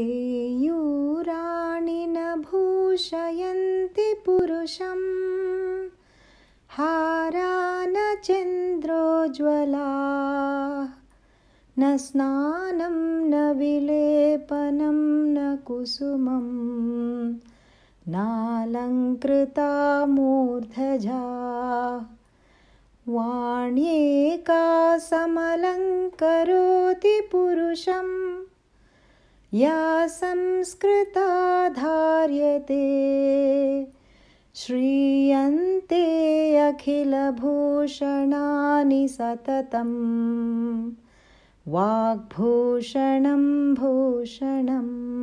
ूराणि न भूषयन्ति पुरुषम् हारा न चन्द्रोज्ज्वला न स्नानं न विलेपनं न कुसुमं नालङ्कृता मूर्धजा वाण्येका समलङ्करोति पुरुषम् या संस्कृता धार्यते श्रीयन्ते अखिलभूषणानि सततं वाग्भूषणं भूषणम्